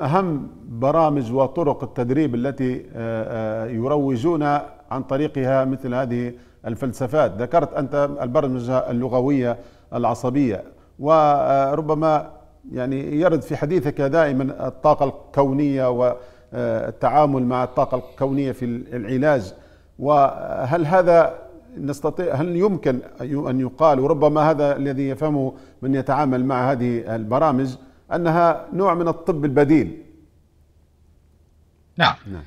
أهم برامج وطرق التدريب التي آه، آه، يروجون عن طريقها مثل هذه الفلسفات ذكرت أنت البرمجة اللغوية العصبية وربما يعني يرد في حديثك دائما الطاقة الكونية والتعامل آه، مع الطاقة الكونية في العلاج وهل هذا نستطيع هل يمكن أن يقال وربما هذا الذي يفهمه من يتعامل مع هذه البرامج انها نوع من الطب البديل نعم, نعم.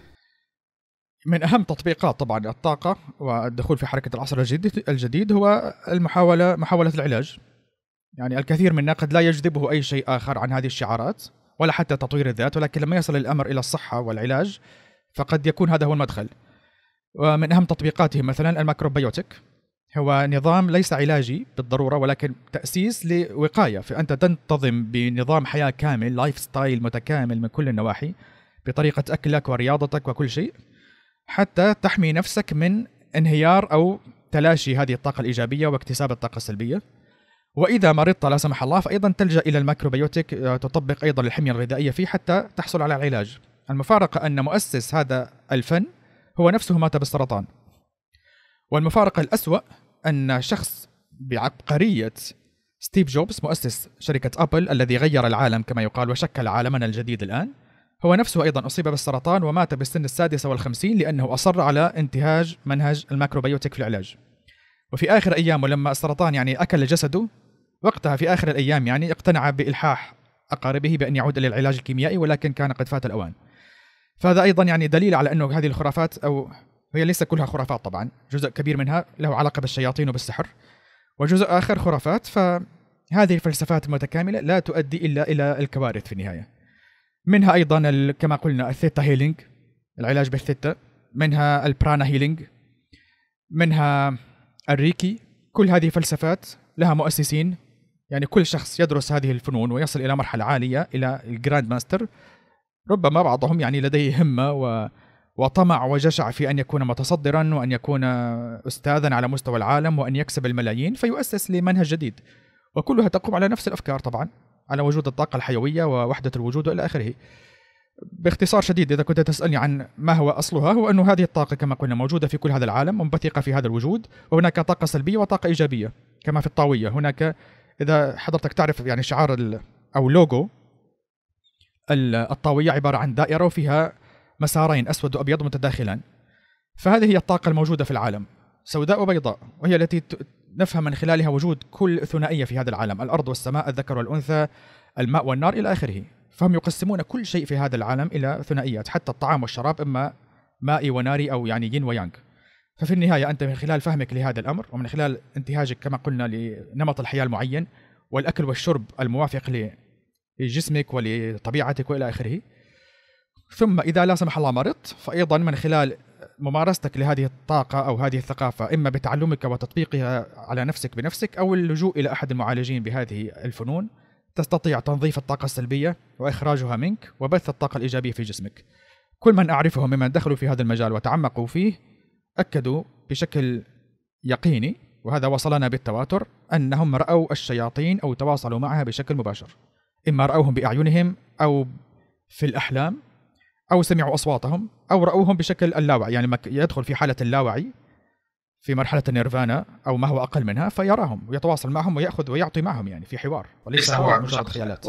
من اهم تطبيقات طبعا الطاقه والدخول في حركه العصر الجديد الجديد هو المحاوله محاوله العلاج يعني الكثير منا قد لا يجذبه اي شيء اخر عن هذه الشعارات ولا حتى تطوير الذات ولكن لما يصل الامر الى الصحه والعلاج فقد يكون هذا هو المدخل ومن اهم تطبيقاتهم مثلا الماكروبيوتيك هو نظام ليس علاجي بالضروره ولكن تاسيس لوقايه فانت تنتظم بنظام حياه كامل لايف ستايل متكامل من كل النواحي بطريقه اكلك ورياضتك وكل شيء حتى تحمي نفسك من انهيار او تلاشي هذه الطاقه الايجابيه واكتساب الطاقه السلبيه واذا مرضت لا سمح الله فايضا تلجا الى الميكروبيوتيك آه، تطبق ايضا الحميه الغذائيه فيه حتى تحصل على العلاج المفارقه ان مؤسس هذا الفن هو نفسه مات بالسرطان والمفارقة الأسوأ أن شخص بعبقرية ستيف جوبز مؤسس شركة أبل الذي غير العالم كما يقال وشكل عالمنا الجديد الآن هو نفسه أيضا أصيب بالسرطان ومات بالسن السادسة والخمسين لأنه أصر على انتهاج منهج الماكروبيوتيك في العلاج وفي آخر أيامه لما السرطان يعني أكل جسده وقتها في آخر الأيام يعني اقتنع بإلحاح أقاربه بأن يعود إلى العلاج الكيميائي ولكن كان قد فات الأوان فهذا أيضا يعني دليل على أنه هذه الخرافات أو هي ليس كلها خرافات طبعا جزء كبير منها له علاقة بالشياطين وبالسحر وجزء آخر خرافات فهذه الفلسفات المتكاملة لا تؤدي إلا إلى الكوارث في النهاية منها أيضا كما قلنا الثيتا هيلينج العلاج بالثيتا منها البرانا هيلينج منها الريكي كل هذه فلسفات لها مؤسسين يعني كل شخص يدرس هذه الفنون ويصل إلى مرحلة عالية إلى الجراند ماستر ربما بعضهم يعني لديه همة و وطمع وجشع في ان يكون متصدرا وان يكون استاذا على مستوى العالم وان يكسب الملايين فيؤسس لمنهج جديد وكلها تقوم على نفس الافكار طبعا على وجود الطاقه الحيويه ووحده الوجود والى اخره باختصار شديد اذا كنت تسالني عن ما هو اصلها هو انه هذه الطاقه كما قلنا موجوده في كل هذا العالم منبثقه في هذا الوجود وهناك طاقه سلبيه وطاقه ايجابيه كما في الطاويه هناك اذا حضرتك تعرف يعني شعار او لوجو الطاويه عباره عن دائره وفيها مسارين أسود وأبيض متداخلان فهذه هي الطاقة الموجودة في العالم سوداء وبيضاء وهي التي نفهم من خلالها وجود كل ثنائية في هذا العالم الأرض والسماء الذكر والأنثى الماء والنار إلى آخره فهم يقسمون كل شيء في هذا العالم إلى ثنائيات حتى الطعام والشراب إما مائي وناري أو يعني ين ويانغ ففي النهاية أنت من خلال فهمك لهذا الأمر ومن خلال انتهاجك كما قلنا لنمط الحياة المعين والأكل والشرب الموافق لجسمك ولطبيعتك وإلى آخره ثم إذا لا سمح الله مرضت فأيضا من خلال ممارستك لهذه الطاقة أو هذه الثقافة إما بتعلمك وتطبيقها على نفسك بنفسك أو اللجوء إلى أحد المعالجين بهذه الفنون تستطيع تنظيف الطاقة السلبية وإخراجها منك وبث الطاقة الإيجابية في جسمك كل من أعرفهم ممن دخلوا في هذا المجال وتعمقوا فيه أكدوا بشكل يقيني وهذا وصلنا بالتواتر أنهم رأوا الشياطين أو تواصلوا معها بشكل مباشر إما رأوهم بأعينهم أو في الأحلام أو سمعوا أصواتهم أو رأوهم بشكل اللاوعي يعني يدخل في حالة اللاوعي في مرحلة النيرفانا أو ما هو أقل منها فيراهم ويتواصل معهم ويأخذ ويعطي معهم يعني في حوار وليس هو مجرد خيالات